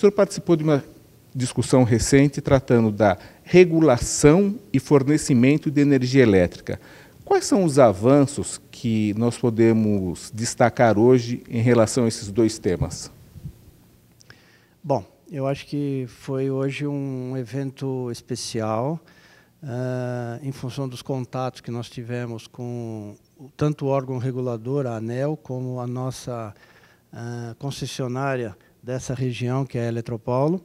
senhor participou de uma discussão recente tratando da regulação e fornecimento de energia elétrica. Quais são os avanços que nós podemos destacar hoje em relação a esses dois temas? Bom, eu acho que foi hoje um evento especial uh, em função dos contatos que nós tivemos com tanto o órgão regulador, a ANEL, como a nossa uh, concessionária dessa região, que é a Eletropaulo.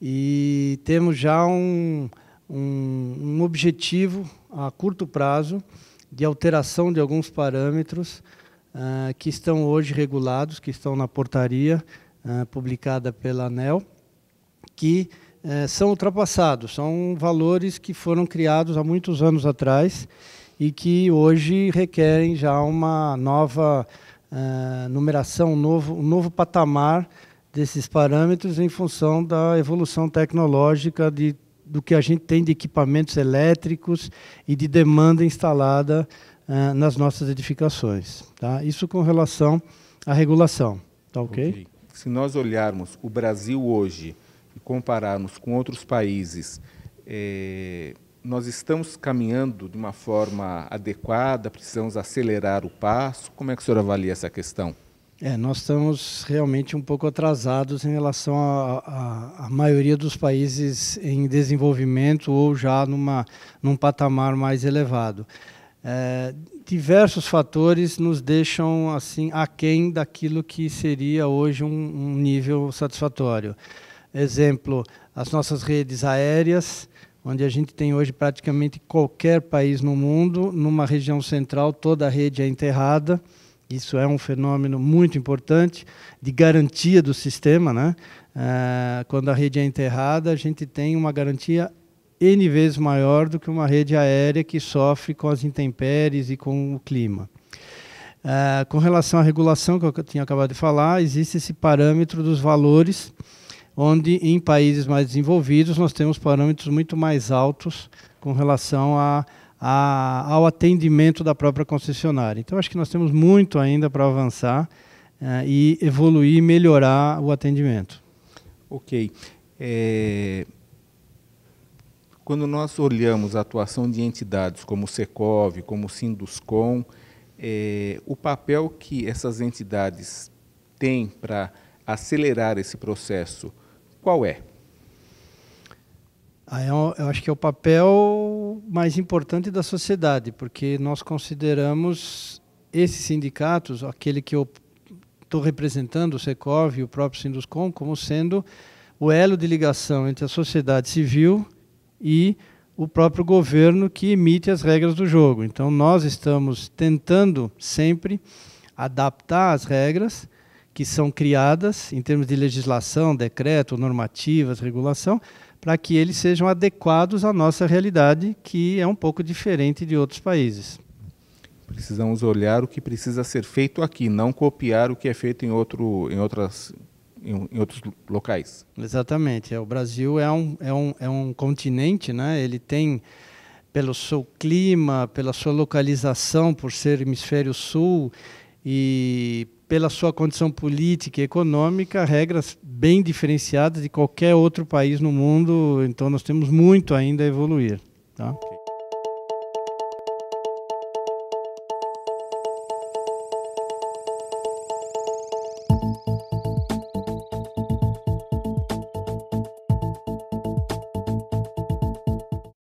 E temos já um, um, um objetivo a curto prazo de alteração de alguns parâmetros uh, que estão hoje regulados, que estão na portaria uh, publicada pela ANEL, que uh, são ultrapassados, são valores que foram criados há muitos anos atrás e que hoje requerem já uma nova ah, numeração, um novo, um novo patamar desses parâmetros em função da evolução tecnológica de, do que a gente tem de equipamentos elétricos e de demanda instalada uh, nas nossas edificações. Tá? Isso com relação à regulação. Tá okay? ok? Se nós olharmos o Brasil hoje e compararmos com outros países, eh, nós estamos caminhando de uma forma adequada, precisamos acelerar o passo. Como é que o senhor avalia essa questão? É, nós estamos realmente um pouco atrasados em relação à maioria dos países em desenvolvimento ou já numa, num patamar mais elevado. É, diversos fatores nos deixam assim aquém daquilo que seria hoje um, um nível satisfatório. Exemplo, as nossas redes aéreas, onde a gente tem hoje praticamente qualquer país no mundo, numa região central toda a rede é enterrada isso é um fenômeno muito importante de garantia do sistema. Né? É, quando a rede é enterrada, a gente tem uma garantia N vezes maior do que uma rede aérea que sofre com as intempéries e com o clima. É, com relação à regulação que eu tinha acabado de falar, existe esse parâmetro dos valores, onde em países mais desenvolvidos nós temos parâmetros muito mais altos com relação a a, ao atendimento da própria concessionária. Então, acho que nós temos muito ainda para avançar eh, e evoluir e melhorar o atendimento. Ok. É... Quando nós olhamos a atuação de entidades como o Secov, como o Sinduscom, é... o papel que essas entidades têm para acelerar esse processo, qual é? Aí eu, é eu acho que é o papel mais importante da sociedade, porque nós consideramos esses sindicatos, aquele que eu estou representando, o Secov e o próprio Sinduscom, como sendo o elo de ligação entre a sociedade civil e o próprio governo que emite as regras do jogo. Então, nós estamos tentando sempre adaptar as regras que são criadas em termos de legislação, decreto, normativas, regulação, para que eles sejam adequados à nossa realidade, que é um pouco diferente de outros países. Precisamos olhar o que precisa ser feito aqui, não copiar o que é feito em, outro, em, outras, em, em outros locais. Exatamente. É, o Brasil é um, é, um, é um continente, né? ele tem, pelo seu clima, pela sua localização, por ser hemisfério sul, e pela sua condição política e econômica, regras bem diferenciadas de qualquer outro país no mundo. Então, nós temos muito ainda a evoluir. Tá?